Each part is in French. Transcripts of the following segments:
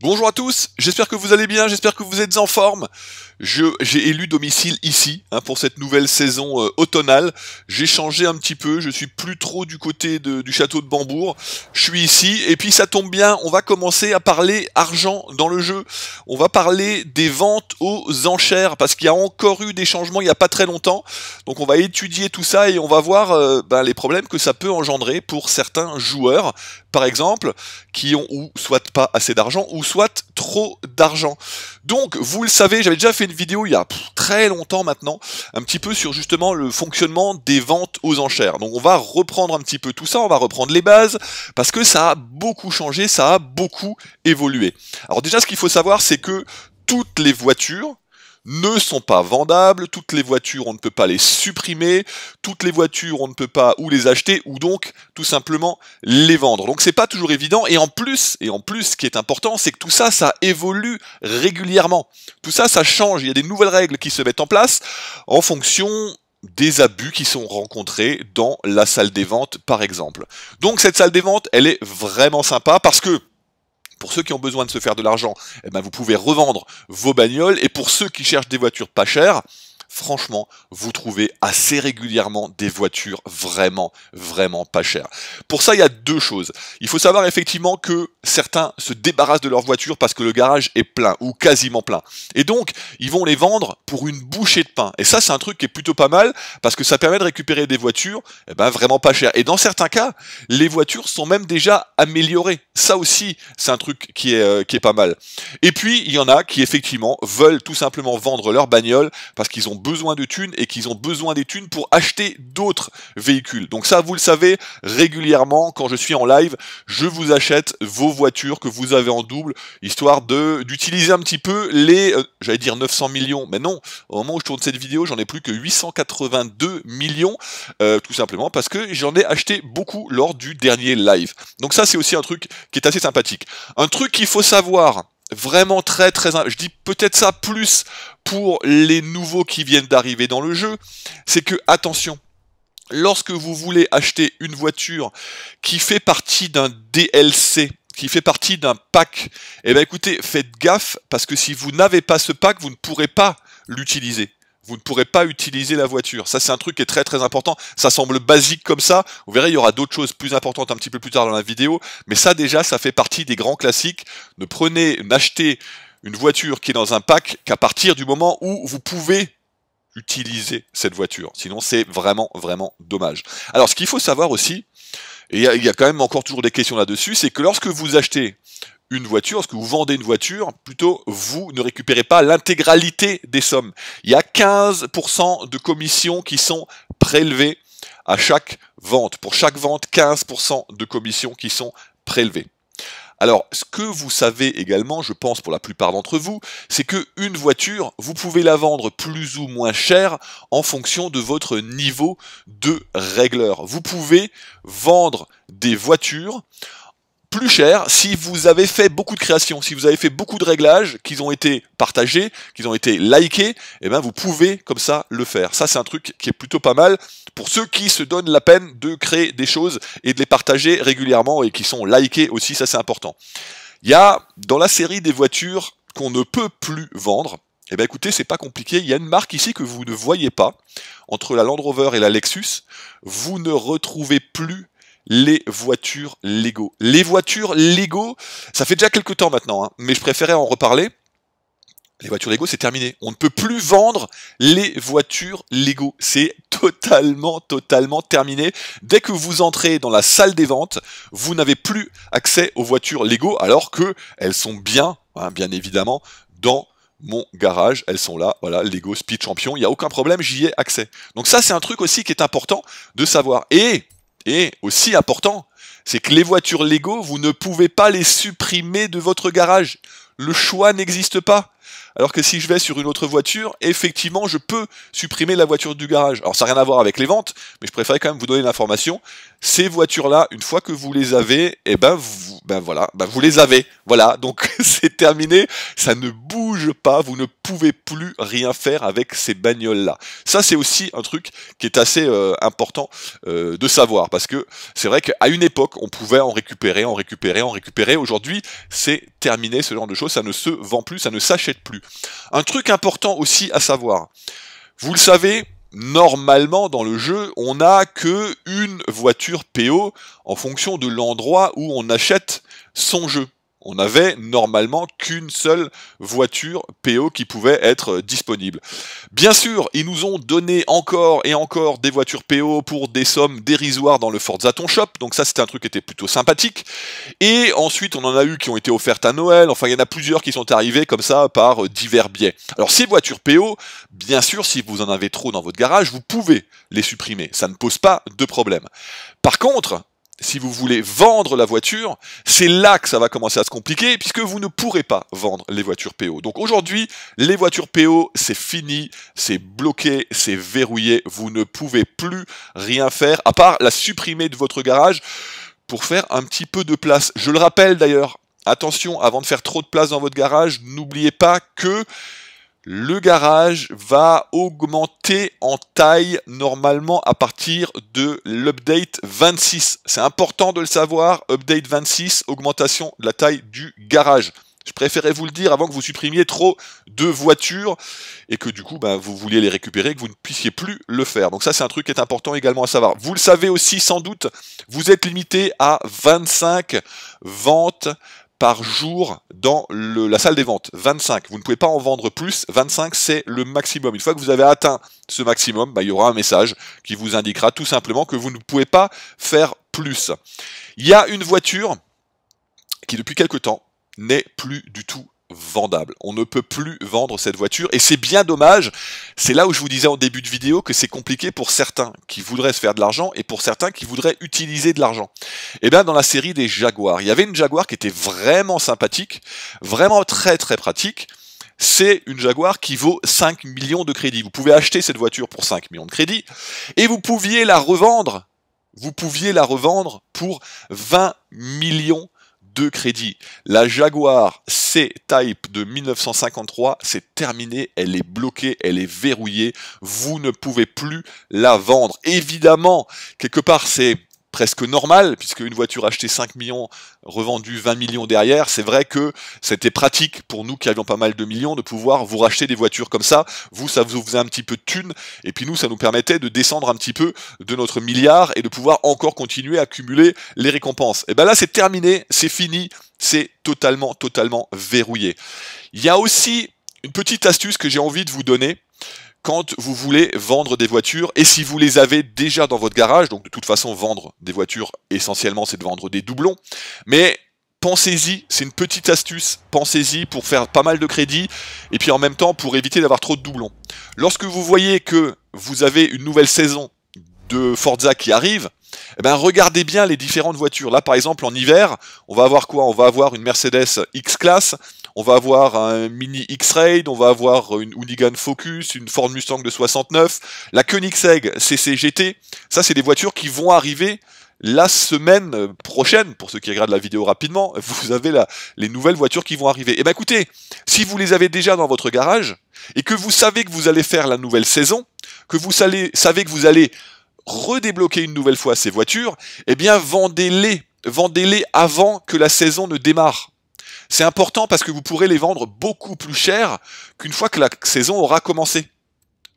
Bonjour à tous, j'espère que vous allez bien, j'espère que vous êtes en forme. J'ai élu domicile ici hein, pour cette nouvelle saison euh, automnale. J'ai changé un petit peu, je suis plus trop du côté du château de Bambourg. Je suis ici et puis ça tombe bien, on va commencer à parler argent dans le jeu. On va parler des ventes aux enchères parce qu'il y a encore eu des changements il n'y a pas très longtemps. Donc on va étudier tout ça et on va voir euh, ben, les problèmes que ça peut engendrer pour certains joueurs, par exemple, qui ont ou soit pas assez d'argent ou soit trop d'argent. Donc, vous le savez, j'avais déjà fait une vidéo il y a très longtemps maintenant, un petit peu sur justement le fonctionnement des ventes aux enchères. Donc, on va reprendre un petit peu tout ça, on va reprendre les bases, parce que ça a beaucoup changé, ça a beaucoup évolué. Alors déjà, ce qu'il faut savoir, c'est que toutes les voitures, ne sont pas vendables, toutes les voitures on ne peut pas les supprimer, toutes les voitures on ne peut pas ou les acheter ou donc tout simplement les vendre. Donc c'est pas toujours évident et en plus et en plus ce qui est important c'est que tout ça ça évolue régulièrement. Tout ça ça change, il y a des nouvelles règles qui se mettent en place en fonction des abus qui sont rencontrés dans la salle des ventes par exemple. Donc cette salle des ventes, elle est vraiment sympa parce que pour ceux qui ont besoin de se faire de l'argent, eh ben vous pouvez revendre vos bagnoles. Et pour ceux qui cherchent des voitures pas chères, franchement, vous trouvez assez régulièrement des voitures vraiment, vraiment pas chères. Pour ça, il y a deux choses. Il faut savoir effectivement que certains se débarrassent de leur voiture parce que le garage est plein ou quasiment plein. Et donc, ils vont les vendre pour une bouchée de pain. Et ça, c'est un truc qui est plutôt pas mal parce que ça permet de récupérer des voitures eh ben, vraiment pas chères. Et dans certains cas, les voitures sont même déjà améliorées. Ça aussi, c'est un truc qui est, euh, qui est pas mal. Et puis, il y en a qui effectivement veulent tout simplement vendre leur bagnole parce qu'ils ont besoin de thunes et qu'ils ont besoin des thunes pour acheter d'autres véhicules. Donc ça, vous le savez, régulièrement, quand je suis en live, je vous achète vos voitures que vous avez en double, histoire de d'utiliser un petit peu les, euh, j'allais dire 900 millions, mais non, au moment où je tourne cette vidéo, j'en ai plus que 882 millions, euh, tout simplement parce que j'en ai acheté beaucoup lors du dernier live. Donc ça, c'est aussi un truc qui est assez sympathique. Un truc qu'il faut savoir, vraiment très très... Je dis peut-être ça plus pour les nouveaux qui viennent d'arriver dans le jeu, c'est que, attention, lorsque vous voulez acheter une voiture qui fait partie d'un DLC, qui fait partie d'un pack. Eh bien écoutez, faites gaffe, parce que si vous n'avez pas ce pack, vous ne pourrez pas l'utiliser. Vous ne pourrez pas utiliser la voiture. Ça, c'est un truc qui est très très important. Ça semble basique comme ça. Vous verrez, il y aura d'autres choses plus importantes un petit peu plus tard dans la vidéo. Mais ça, déjà, ça fait partie des grands classiques. Ne prenez, n'achetez une voiture qui est dans un pack qu'à partir du moment où vous pouvez utiliser cette voiture. Sinon, c'est vraiment, vraiment dommage. Alors, ce qu'il faut savoir aussi, et il y, y, a quand même encore toujours des questions là-dessus, c'est que lorsque vous achetez une voiture, lorsque vous vendez une voiture, plutôt vous ne récupérez pas l'intégralité des sommes. Il y a 15% de commissions qui sont prélevées à chaque vente. Pour chaque vente, 15% de commissions qui sont prélevées. Alors, ce que vous savez également, je pense pour la plupart d'entre vous, c'est que une voiture, vous pouvez la vendre plus ou moins cher en fonction de votre niveau de régleur. Vous pouvez vendre des voitures plus cher si vous avez fait beaucoup de créations, si vous avez fait beaucoup de réglages, qu'ils ont été partagés, qu'ils ont été likés, et eh ben vous pouvez comme ça le faire. Ça c'est un truc qui est plutôt pas mal pour ceux qui se donnent la peine de créer des choses et de les partager régulièrement et qui sont likés aussi, ça c'est important. Il y a dans la série des voitures qu'on ne peut plus vendre, et eh ben écoutez, c'est pas compliqué, il y a une marque ici que vous ne voyez pas, entre la Land Rover et la Lexus, vous ne retrouvez plus les voitures Lego. Les voitures Lego, ça fait déjà quelques temps maintenant, hein, mais je préférais en reparler. Les voitures Lego, c'est terminé. On ne peut plus vendre les voitures Lego. C'est totalement, totalement terminé. Dès que vous entrez dans la salle des ventes, vous n'avez plus accès aux voitures Lego, alors que elles sont bien, hein, bien évidemment, dans mon garage, elles sont là, voilà, Lego Speed Champion, il n'y a aucun problème, j'y ai accès. Donc ça, c'est un truc aussi qui est important de savoir. Et et aussi important, c'est que les voitures Lego, vous ne pouvez pas les supprimer de votre garage. Le choix n'existe pas. Alors que si je vais sur une autre voiture, effectivement, je peux supprimer la voiture du garage. Alors ça n'a rien à voir avec les ventes, mais je préférais quand même vous donner l'information. Ces voitures-là, une fois que vous les avez, et eh ben vous, ben voilà, ben vous les avez. Voilà, donc c'est terminé. Ça ne bouge pas. Vous ne pouvez plus rien faire avec ces bagnoles-là. Ça, c'est aussi un truc qui est assez euh, important euh, de savoir parce que c'est vrai qu'à une époque, on pouvait en récupérer, en récupérer, en récupérer. Aujourd'hui, c'est terminé ce genre de choses. Ça ne se vend plus, ça ne s'achète plus. Un truc important aussi à savoir. Vous le savez, normalement dans le jeu, on n'a que une voiture PO en fonction de l'endroit où on achète son jeu on n'avait normalement qu'une seule voiture PO qui pouvait être disponible. Bien sûr, ils nous ont donné encore et encore des voitures PO pour des sommes dérisoires dans le Forza Ton Shop, donc ça c'était un truc qui était plutôt sympathique. Et ensuite, on en a eu qui ont été offertes à Noël, enfin il y en a plusieurs qui sont arrivées comme ça par divers biais. Alors ces voitures PO, bien sûr, si vous en avez trop dans votre garage, vous pouvez les supprimer, ça ne pose pas de problème. Par contre, si vous voulez vendre la voiture, c'est là que ça va commencer à se compliquer, puisque vous ne pourrez pas vendre les voitures PO. Donc aujourd'hui, les voitures PO, c'est fini, c'est bloqué, c'est verrouillé, vous ne pouvez plus rien faire, à part la supprimer de votre garage pour faire un petit peu de place. Je le rappelle d'ailleurs, attention, avant de faire trop de place dans votre garage, n'oubliez pas que le garage va augmenter en taille normalement à partir de l'update 26. C'est important de le savoir, update 26, augmentation de la taille du garage. Je préférais vous le dire avant que vous supprimiez trop de voitures et que du coup ben, vous vouliez les récupérer, que vous ne puissiez plus le faire. Donc ça c'est un truc qui est important également à savoir. Vous le savez aussi sans doute, vous êtes limité à 25 ventes par jour dans la salle des ventes. 25. Vous ne pouvez pas en vendre plus. 25, c'est le maximum. Une fois que vous avez atteint ce maximum, bah, il y aura un message qui vous indiquera tout simplement que vous ne pouvez pas faire plus. Il y a une voiture qui, depuis quelque temps, n'est plus du tout vendable. On ne peut plus vendre cette voiture et c'est bien dommage. C'est là où je vous disais en début de vidéo que c'est compliqué pour certains qui voudraient se faire de l'argent et pour certains qui voudraient utiliser de l'argent. Et eh bien dans la série des Jaguars, il y avait une Jaguar qui était vraiment sympathique, vraiment très très pratique. C'est une Jaguar qui vaut 5 millions de crédits. Vous pouvez acheter cette voiture pour 5 millions de crédits et vous pouviez la revendre. Vous pouviez la revendre pour 20 millions deux crédits. La Jaguar C-Type de 1953, c'est terminé, elle est bloquée, elle est verrouillée, vous ne pouvez plus la vendre. Évidemment, quelque part, c'est presque normal, puisque une voiture achetée 5 millions, revendue 20 millions derrière, c'est vrai que c'était pratique pour nous qui avions pas mal de millions de pouvoir vous racheter des voitures comme ça. Vous, ça vous faisait un petit peu de thunes, et puis nous, ça nous permettait de descendre un petit peu de notre milliard et de pouvoir encore continuer à cumuler les récompenses. Et ben là, c'est terminé, c'est fini, c'est totalement, totalement verrouillé. Il y a aussi une petite astuce que j'ai envie de vous donner quand vous voulez vendre des voitures et si vous les avez déjà dans votre garage, donc de toute façon vendre des voitures essentiellement c'est de vendre des doublons, mais pensez-y, c'est une petite astuce, pensez-y pour faire pas mal de crédit et puis en même temps pour éviter d'avoir trop de doublons. Lorsque vous voyez que vous avez une nouvelle saison de Forza qui arrive, eh ben regardez bien les différentes voitures. Là, par exemple, en hiver, on va avoir quoi On va avoir une Mercedes X-Class, on va avoir un mini X-Raid, on va avoir une Unigan Focus, une Ford Mustang de 69, la Koenigsegg CCGT. Ça, c'est des voitures qui vont arriver la semaine prochaine, pour ceux qui regardent la vidéo rapidement, vous avez les nouvelles voitures qui vont arriver. Et eh bien écoutez, si vous les avez déjà dans votre garage, et que vous savez que vous allez faire la nouvelle saison, que vous savez, savez que vous allez redébloquer une nouvelle fois ces voitures, eh bien vendez-les, vendez-les avant que la saison ne démarre. C'est important parce que vous pourrez les vendre beaucoup plus cher qu'une fois que la saison aura commencé.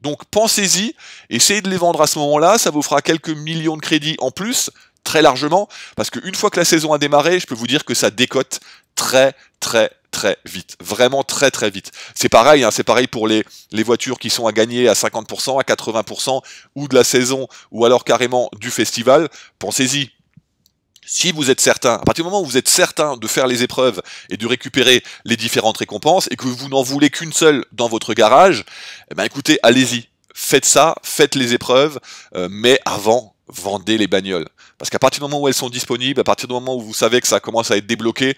Donc pensez-y, essayez de les vendre à ce moment-là, ça vous fera quelques millions de crédits en plus, très largement, parce qu'une fois que la saison a démarré, je peux vous dire que ça décote très très très vite, vraiment très très vite. C'est pareil, hein, c'est pareil pour les, les voitures qui sont à gagner à 50%, à 80% ou de la saison ou alors carrément du festival. Pensez-y, si vous êtes certain, à partir du moment où vous êtes certain de faire les épreuves et de récupérer les différentes récompenses et que vous n'en voulez qu'une seule dans votre garage, eh ben écoutez, allez-y, faites ça, faites les épreuves, euh, mais avant vendez les bagnoles. Parce qu'à partir du moment où elles sont disponibles, à partir du moment où vous savez que ça commence à être débloqué,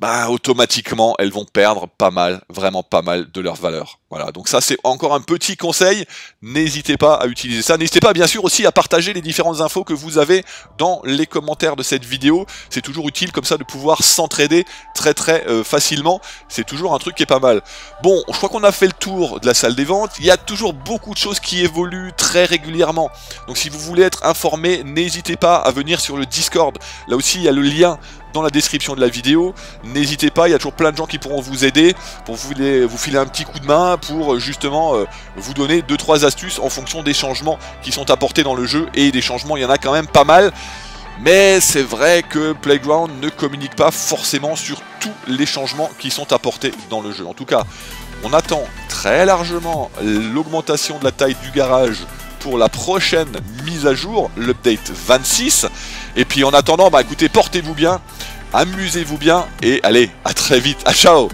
bah automatiquement elles vont perdre pas mal, vraiment pas mal de leur valeur. Voilà, donc ça c'est encore un petit conseil, n'hésitez pas à utiliser ça, n'hésitez pas bien sûr aussi à partager les différentes infos que vous avez dans les commentaires de cette vidéo, c'est toujours utile comme ça de pouvoir s'entraider très très euh, facilement, c'est toujours un truc qui est pas mal. Bon, je crois qu'on a fait le tour de la salle des ventes, il y a toujours beaucoup de choses qui évoluent très régulièrement, donc si vous voulez être informé, n'hésitez pas à venir sur le Discord. Là aussi, il y a le lien dans la description de la vidéo. N'hésitez pas, il y a toujours plein de gens qui pourront vous aider, pour vous, vous filer un petit coup de main, pour euh, justement euh, vous donner 2-3 astuces en fonction des changements qui sont apportés dans le jeu. Et des changements, il y en a quand même pas mal. Mais c'est vrai que Playground ne communique pas forcément sur tous les changements qui sont apportés dans le jeu. En tout cas, on attend très largement l'augmentation de la taille du garage pour la prochaine mise à jour, l'update 26. Et puis en attendant, bah écoutez, portez-vous bien, amusez-vous bien et allez, à très vite, à ciao